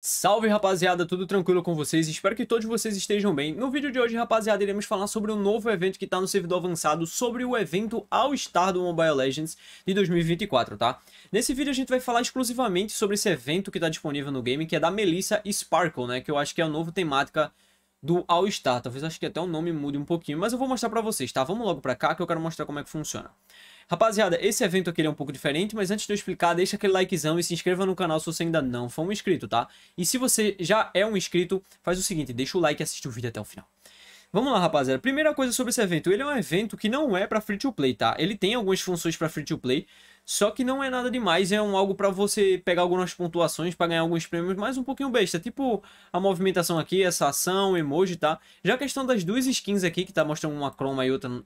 Salve rapaziada, tudo tranquilo com vocês? Espero que todos vocês estejam bem. No vídeo de hoje, rapaziada, iremos falar sobre um novo evento que está no servidor avançado, sobre o evento All Star do Mobile Legends de 2024, tá? Nesse vídeo a gente vai falar exclusivamente sobre esse evento que está disponível no game, que é da Melissa Sparkle, né? Que eu acho que é a nova temática do All Star. Talvez acho que até o nome mude um pouquinho, mas eu vou mostrar pra vocês, tá? Vamos logo pra cá que eu quero mostrar como é que funciona. Rapaziada, esse evento aqui é um pouco diferente, mas antes de eu explicar, deixa aquele likezão e se inscreva no canal se você ainda não for um inscrito, tá? E se você já é um inscrito, faz o seguinte, deixa o like e assiste o vídeo até o final. Vamos lá, rapaziada. Primeira coisa sobre esse evento, ele é um evento que não é para free to play, tá? Ele tem algumas funções para free to play, só que não é nada demais, é um algo para você pegar algumas pontuações para ganhar alguns prêmios, mas um pouquinho besta, tipo a movimentação aqui, essa ação, emoji, tá? Já a questão das duas skins aqui, que tá mostrando uma croma e outra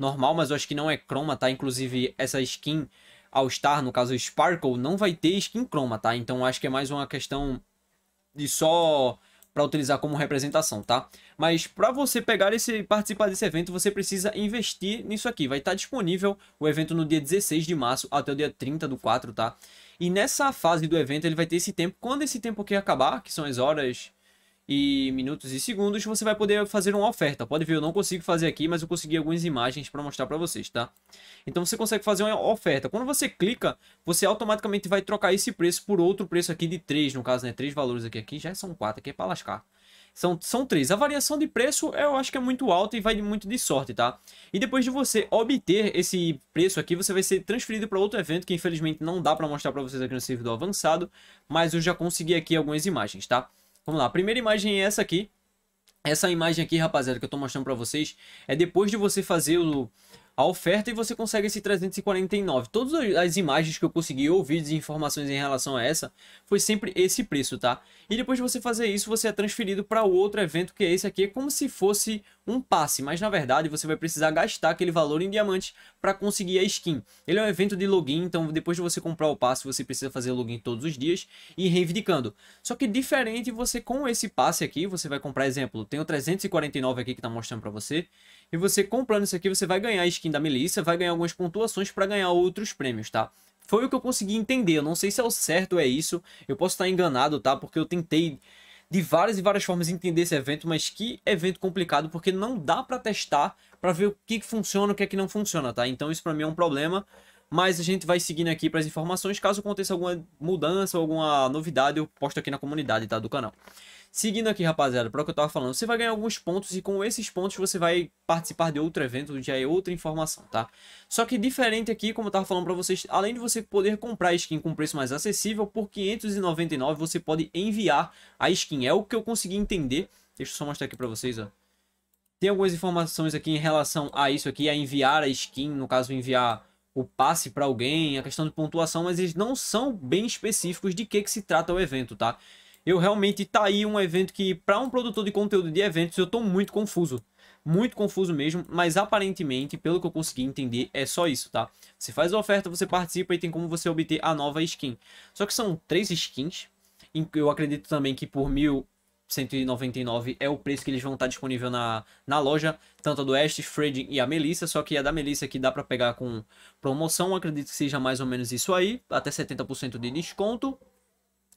normal, mas eu acho que não é croma, tá? Inclusive, essa skin All Star, no caso Sparkle, não vai ter skin croma, tá? Então acho que é mais uma questão de só para utilizar como representação, tá? Mas para você pegar esse participar desse evento, você precisa investir nisso aqui. Vai estar tá disponível o evento no dia 16 de março até o dia 30 do 4, tá? E nessa fase do evento ele vai ter esse tempo. Quando esse tempo aqui acabar, que são as horas e minutos e segundos, você vai poder fazer uma oferta. Pode ver, eu não consigo fazer aqui, mas eu consegui algumas imagens para mostrar para vocês, tá? Então você consegue fazer uma oferta. Quando você clica, você automaticamente vai trocar esse preço por outro preço aqui de 3, no caso, né? 3 valores aqui, aqui já são 4, aqui é para lascar. São, são três. A variação de preço eu acho que é muito alta e vai muito de sorte, tá? E depois de você obter esse preço aqui, você vai ser transferido para outro evento que infelizmente não dá para mostrar para vocês aqui no servidor avançado, mas eu já consegui aqui algumas imagens, tá? Vamos lá, a primeira imagem é essa aqui. Essa imagem aqui, rapaziada, que eu tô mostrando pra vocês, é depois de você fazer o, a oferta e você consegue esse 349. Todas as imagens que eu consegui ouvir de e informações em relação a essa, foi sempre esse preço, tá? E depois de você fazer isso, você é transferido para outro evento, que é esse aqui, é como se fosse um passe, mas na verdade você vai precisar gastar aquele valor em diamantes para conseguir a skin. Ele é um evento de login, então depois de você comprar o passe, você precisa fazer login todos os dias e ir reivindicando. Só que diferente, você com esse passe aqui, você vai comprar, exemplo, tem o 349 aqui que está mostrando para você, e você comprando isso aqui, você vai ganhar a skin da Milícia, vai ganhar algumas pontuações para ganhar outros prêmios, tá? Foi o que eu consegui entender, eu não sei se é o certo é isso, eu posso estar tá enganado, tá? Porque eu tentei de várias e várias formas entender esse evento, mas que evento complicado, porque não dá para testar para ver o que, que funciona, o que é que não funciona, tá? Então isso para mim é um problema, mas a gente vai seguindo aqui para as informações, caso aconteça alguma mudança, ou alguma novidade, eu posto aqui na comunidade, tá, do canal. Seguindo aqui, rapaziada, para o que eu tava falando, você vai ganhar alguns pontos e com esses pontos você vai participar de outro evento, onde já é outra informação, tá? Só que diferente aqui, como eu tava falando para vocês, além de você poder comprar a skin com preço mais acessível, por 599 você pode enviar a skin. É o que eu consegui entender. Deixa eu só mostrar aqui para vocês, ó. Tem algumas informações aqui em relação a isso aqui, a enviar a skin, no caso enviar o passe para alguém, a questão de pontuação, mas eles não são bem específicos de que, que se trata o evento, tá? eu realmente tá aí um evento que, para um produtor de conteúdo de eventos, eu tô muito confuso. Muito confuso mesmo, mas aparentemente, pelo que eu consegui entender, é só isso, tá? Você faz a oferta, você participa e tem como você obter a nova skin. Só que são três skins. Eu acredito também que por mil 199 é o preço que eles vão estar disponível na, na loja, tanto a do Ash, Fred e a Melissa, só que a da Melissa que dá para pegar com promoção, acredito que seja mais ou menos isso aí, até 70% de desconto.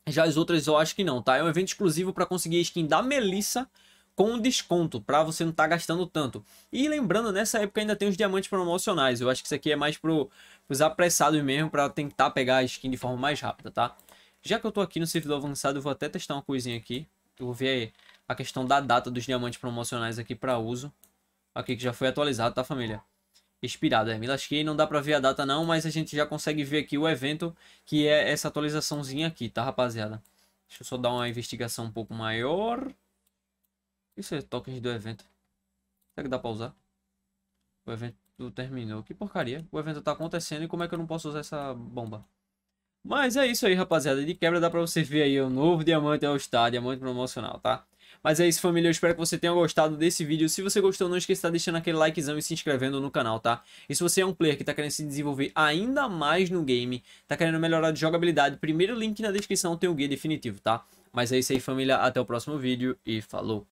Já as outras eu acho que não, tá? É um evento exclusivo para conseguir a skin da Melissa com desconto, para você não estar tá gastando tanto. E lembrando, nessa época ainda tem os diamantes promocionais. Eu acho que isso aqui é mais pro, pros apressados mesmo, para tentar pegar a skin de forma mais rápida, tá? Já que eu tô aqui no servidor avançado, eu vou até testar uma coisinha aqui. Eu vou ver aí a questão da data dos diamantes promocionais aqui para uso. Aqui que já foi atualizado, tá família? expirada. Me lasquei, não dá pra ver a data não, mas a gente já consegue ver aqui o evento, que é essa atualizaçãozinha aqui, tá, rapaziada? Deixa eu só dar uma investigação um pouco maior. Isso é tokens do evento. Será que dá pra usar? O evento terminou. Que porcaria. O evento tá acontecendo e como é que eu não posso usar essa bomba? Mas é isso aí, rapaziada. De quebra dá pra você ver aí o novo diamante All Star, diamante promocional, tá? Mas é isso, família. Eu espero que você tenha gostado desse vídeo. Se você gostou, não esqueça de estar deixando aquele likezão e se inscrevendo no canal, tá? E se você é um player que tá querendo se desenvolver ainda mais no game, tá querendo melhorar de jogabilidade, primeiro link na descrição tem o guia definitivo, tá? Mas é isso aí, família. Até o próximo vídeo e falou!